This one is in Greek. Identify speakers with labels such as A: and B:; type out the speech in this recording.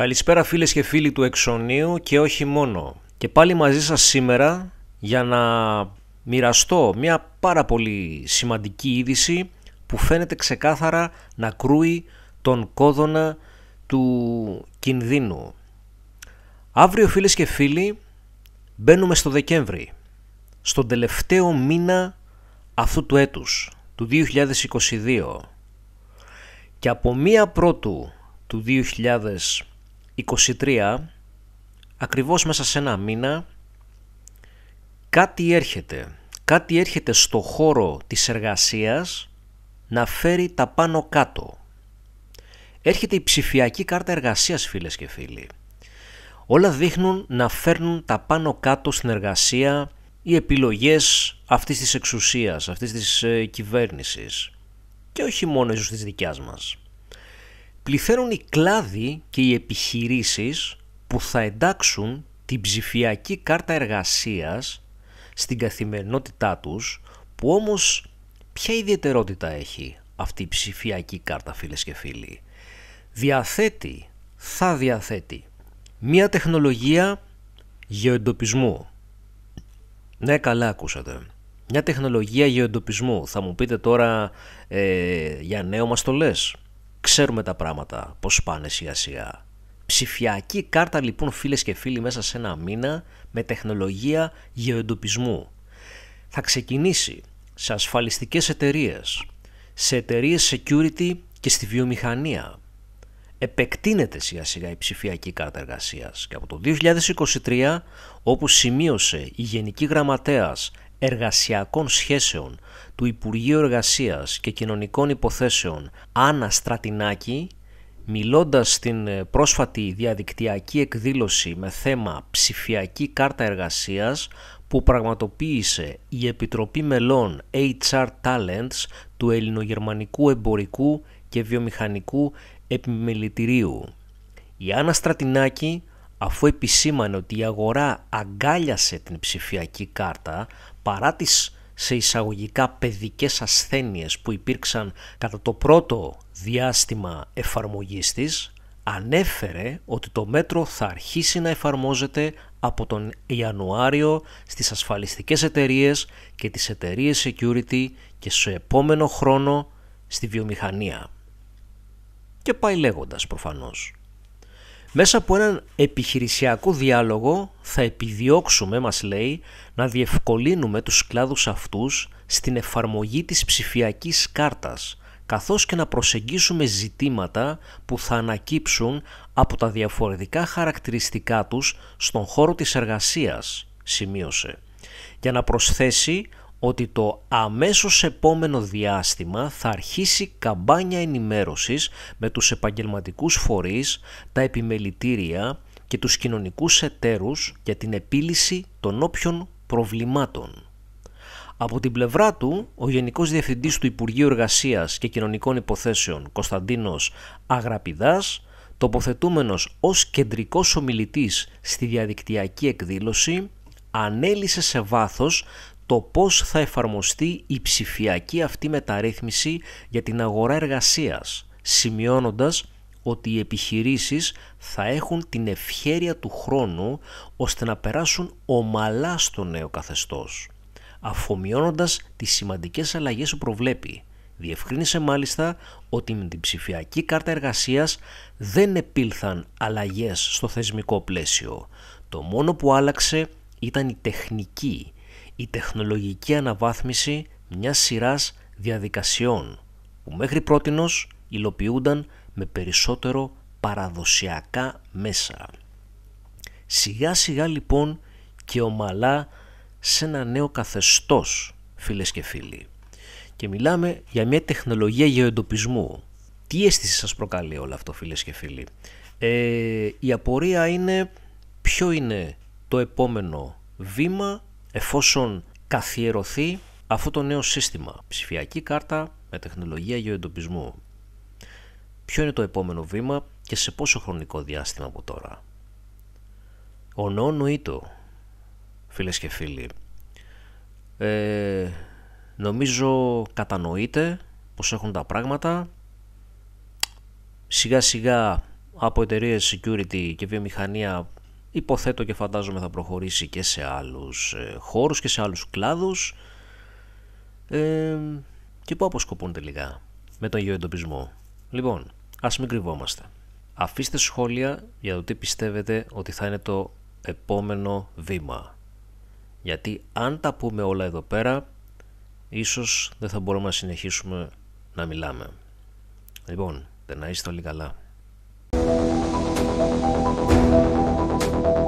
A: Καλησπέρα φίλες και φίλοι του Εξονίου και όχι μόνο. Και πάλι μαζί σας σήμερα για να μοιραστώ μια πάρα πολύ σημαντική είδηση που φαίνεται ξεκάθαρα να κρούει τον κόδωνα του κινδύνου. Αύριο φίλες και φίλοι μπαίνουμε στο Δεκέμβρη, στον τελευταίο μήνα αυτού του έτους, του 2022. Και από μία πρώτου του 2022 23, ακριβώς μέσα σε ένα μήνα, κάτι έρχεται. Κάτι έρχεται στο χώρο της εργασίας να φέρει τα πάνω κάτω. Έρχεται η ψηφιακή κάρτα εργασίας φίλες και φίλοι. Όλα δείχνουν να φέρνουν τα πάνω κάτω στην εργασία οι επιλογές αυτής της εξουσίας, αυτής της ε, κυβέρνησης και όχι μόνο ίσως της δικιάς μας πληθαίνουν οι κλάδοι και οι επιχειρήσεις που θα εντάξουν την ψηφιακή κάρτα εργασίας στην καθημερινότητά τους που όμως ποια ιδιαιτερότητα έχει αυτή η ψηφιακή κάρτα φίλες και φίλοι. Διαθέτει, θα διαθέτει μία τεχνολογία γεωεντοπισμού. Ναι καλά ακούσατε. Μια τεχνολογία γεωεντοπισμού. Θα μου πείτε τώρα ε, για νέο μας το λες. Ξέρουμε τα πράγματα πως πάνε σιγά σιγά. Ψηφιακή κάρτα λοιπόν φίλες και φίλοι μέσα σε ένα μήνα με τεχνολογία γεωεντοπισμού. Θα ξεκινήσει σε ασφαλιστικές εταιρείες, σε εταιρείες security και στη βιομηχανία. Επεκτείνεται σιγά σιγά η ψηφιακή κάρτα εργασίας και από το 2023 όπου σημείωσε η Γενική Γραμματέας εργασιακών σχέσεων του Υπουργείου Εργασίας και Κοινωνικών Υποθέσεων Άννα Στρατινάκη, μιλώντας στην ε, πρόσφατη διαδικτυακή εκδήλωση με θέμα ψηφιακή κάρτα εργασίας που πραγματοποίησε η Επιτροπή Μελών HR Talents του Ελληνογερμανικού Εμπορικού και Βιομηχανικού Επιμελητηρίου. Η Άννα Στρατινάκη, αφού επισήμανε ότι η αγορά αγκάλιασε την ψηφιακή κάρτα παρά τις σε εισαγωγικά παιδικές ασθένειες που υπήρξαν κατά το πρώτο διάστημα εφαρμογής της, ανέφερε ότι το μέτρο θα αρχίσει να εφαρμόζεται από τον Ιανουάριο στις ασφαλιστικές εταιρείες και τις εταιρείες security και στο επόμενο χρόνο στη βιομηχανία. Και πάει λέγοντας προφανώς. Μέσα από έναν επιχειρησιακό διάλογο θα επιδιώξουμε, μας λέει, να διευκολύνουμε τους κλάδους αυτούς στην εφαρμογή της ψηφιακής κάρτας, καθώς και να προσεγγίσουμε ζητήματα που θα ανακύψουν από τα διαφορετικά χαρακτηριστικά τους στον χώρο της εργασίας, σημείωσε. Για να προσθέσει ότι το αμέσως επόμενο διάστημα θα αρχίσει καμπάνια ενημέρωσης με τους επαγγελματικούς φορείς, τα επιμελητήρια και τους κοινωνικούς εταίρους για την επίλυση των όποιων προβλημάτων. Από την πλευρά του, ο Γενικός Διευθυντής του Υπουργείου Εργασίας και Κοινωνικών Υποθέσεων, Κωνσταντίνος Αγραπηδάς, τοποθετούμενος ως κεντρικός ομιλητής στη διαδικτυακή εκδήλωση, ανέλησε σε βάθος το πώς θα εφαρμοστεί η ψηφιακή αυτή μεταρρύθμιση για την αγορά εργασίας, σημειώνοντας ότι οι επιχειρήσεις θα έχουν την ευχέρεια του χρόνου ώστε να περάσουν ομαλά στο νέο καθεστώς, αφομοιώνοντας τις σημαντικές αλλαγές που προβλέπει. Διευκρίνησε μάλιστα ότι με την ψηφιακή κάρτα εργασίας δεν επήλθαν αλλαγές στο θεσμικό πλαίσιο. Το μόνο που άλλαξε ήταν η τεχνική, η τεχνολογική αναβάθμιση μιας σειράς διαδικασιών που μέχρι πρότινος υλοποιούνταν με περισσότερο παραδοσιακά μέσα. Σιγά σιγά λοιπόν και ομαλά σε ένα νέο καθεστώς φίλες και φίλοι. Και μιλάμε για μια τεχνολογία γεωεντοπισμού. Τι αίσθηση σας προκαλεί όλο αυτό φίλες και φίλοι. Ε, η απορία είναι ποιο είναι το επόμενο βήμα εφόσον καθιερωθεί αυτό το νέο σύστημα, ψηφιακή κάρτα με τεχνολογία γεωεντοπισμού. Ποιο είναι το επόμενο βήμα και σε πόσο χρονικό διάστημα από τώρα. Ο νοήτο, φίλες και φίλοι, ε, νομίζω κατανοείτε πως έχουν τα πράγματα. Σιγά σιγά από εταιρείες security και βιομηχανία υποθέτω και φαντάζομαι θα προχωρήσει και σε άλλους ε, χώρους και σε άλλους κλάδους ε, και που αποσκοπούν τελικά με τον γεωεντοπισμό. Λοιπόν, ας μην κρυβόμαστε. Αφήστε σχόλια για το τι πιστεύετε ότι θα είναι το επόμενο βήμα. Γιατί αν τα πούμε όλα εδώ πέρα, ίσως δεν θα μπορούμε να συνεχίσουμε να μιλάμε. Λοιπόν, να είστε όλοι καλά. Thank you.